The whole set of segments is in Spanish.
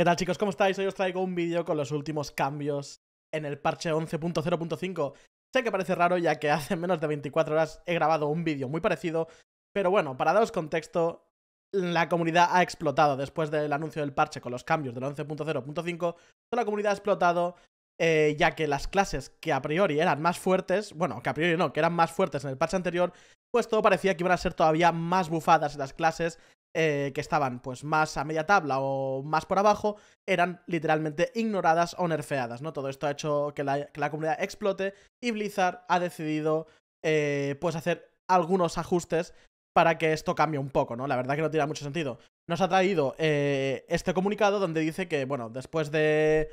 ¿Qué tal chicos? ¿Cómo estáis? Hoy os traigo un vídeo con los últimos cambios en el parche 11.0.5. Sé que parece raro ya que hace menos de 24 horas he grabado un vídeo muy parecido, pero bueno, para daros contexto, la comunidad ha explotado después del anuncio del parche con los cambios del 11.0.5. La comunidad ha explotado eh, ya que las clases que a priori eran más fuertes, bueno, que a priori no, que eran más fuertes en el parche anterior, pues todo parecía que iban a ser todavía más bufadas las clases eh, que estaban pues más a media tabla o más por abajo, eran literalmente ignoradas o nerfeadas, ¿no? Todo esto ha hecho que la, comunidad explote y Blizzard ha decidido eh, pues hacer algunos ajustes para que esto cambie un poco, ¿no? La verdad que no tiene mucho sentido. Nos ha traído eh, este comunicado donde dice que, bueno, después de,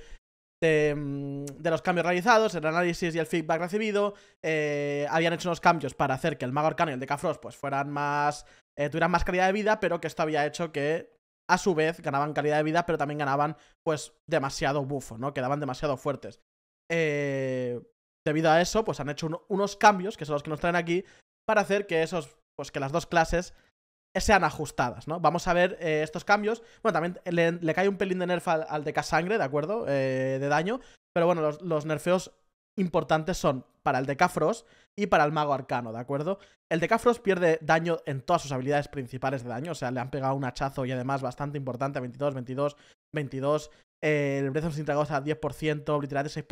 mm, de, los cambios realizados, el análisis y el feedback recibido, habían hecho unos cambios para hacer que el Magor Canyon y el Decafrost pues, fueran más eh, tuvieran más calidad de vida, pero que esto había hecho que a su vez ganaban calidad de vida, pero también ganaban pues demasiado bufo, ¿no? Quedaban demasiado fuertes. Eh, debido a eso, pues han hecho unos cambios, que son los que nos traen aquí, para hacer que esos, pues que las dos clases sean ajustadas, ¿no? Vamos a ver eh, estos cambios. Bueno, también le, cae un pelín de nerf al, de de sangre ¿de acuerdo? de daño. Pero bueno, los nerfeos importantes son para el Decafrost y para el Mago Arcano, ¿de acuerdo? El Decafrost pierde daño en todas sus habilidades principales de daño, o sea, le han pegado un hachazo y además bastante importante, 22, 22, 22. el Breath of Sintragosa 10%, de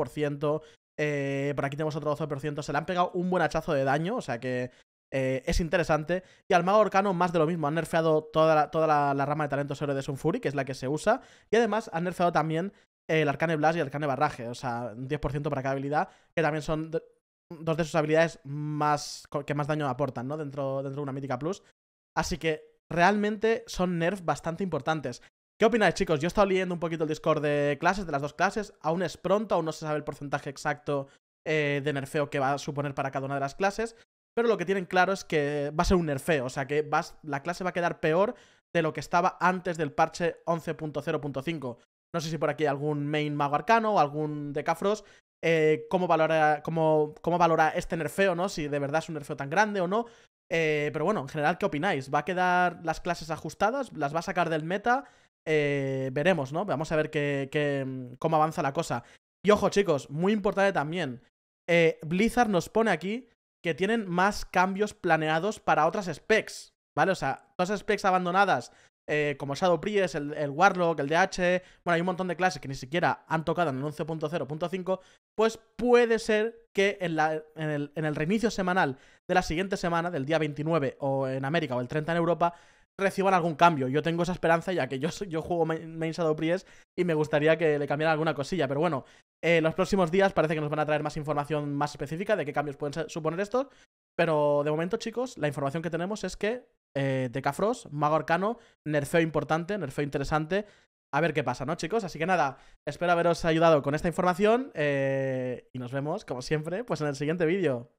6%. por aquí tenemos otro 12%. Se le han pegado un buen hachazo de daño, o sea que eh, es interesante. Y al mago arcano, más de lo mismo. Han nerfeado toda la, toda la, rama de talentos héroes de Sunfury, que es la que se usa. Y además han nerfeado también el Arcane Blast y el Arcane Barraje. O sea, un 10% para cada habilidad, que también son dos de sus habilidades más que más daño aportan, ¿no? Dentro, dentro de una mítica plus. Así que realmente son nerfs bastante importantes. ¿Qué opináis, chicos? Yo he estado leyendo un poquito el Discord de clases, de las dos clases. Aún es pronto, aún no se sabe el porcentaje exacto eh, de nerfeo que va a suponer para cada una de las clases. Pero lo que tienen claro es que va a ser un nerfeo, o sea que vas, la clase va a quedar peor de lo que estaba antes del parche 11.0.5 no sé si por aquí algún main mago arcano o algún decafros eh, cómo, valora, cómo, cómo valora este nerfeo, ¿no? Si de verdad es un nerfeo tan grande o no. Eh, pero bueno, en general, ¿qué opináis? ¿Va a quedar las clases ajustadas? ¿Las va a sacar del meta? Eh, veremos, ¿no? Vamos a ver qué, cómo avanza la cosa. Y ojo, chicos, muy importante también. Blizzard nos pone aquí que tienen más cambios planeados para otras specs, ¿vale? O sea, todas specs abandonadas eh, como Shadow Priest, el, Warlock, el DH, bueno, hay un montón de clases que ni siquiera han tocado en el 11.0.5, pues puede ser que en, el, reinicio semanal de la siguiente semana, del día 29 o en América o el 30 en Europa, reciban algún cambio. Yo tengo esa esperanza ya que yo, juego main, Shadow Priest y me gustaría que le cambiaran alguna cosilla, pero bueno, eh, los próximos días parece que nos van a traer más información más específica de qué cambios pueden suponer estos. Pero de momento, chicos, la información que tenemos es que eh, Cafros, Mago Arcano, nerfeo importante, nerfeo interesante. A ver qué pasa, ¿no, chicos? Así que nada, espero haberos ayudado con esta información eh, y nos vemos, como siempre, pues en el siguiente vídeo.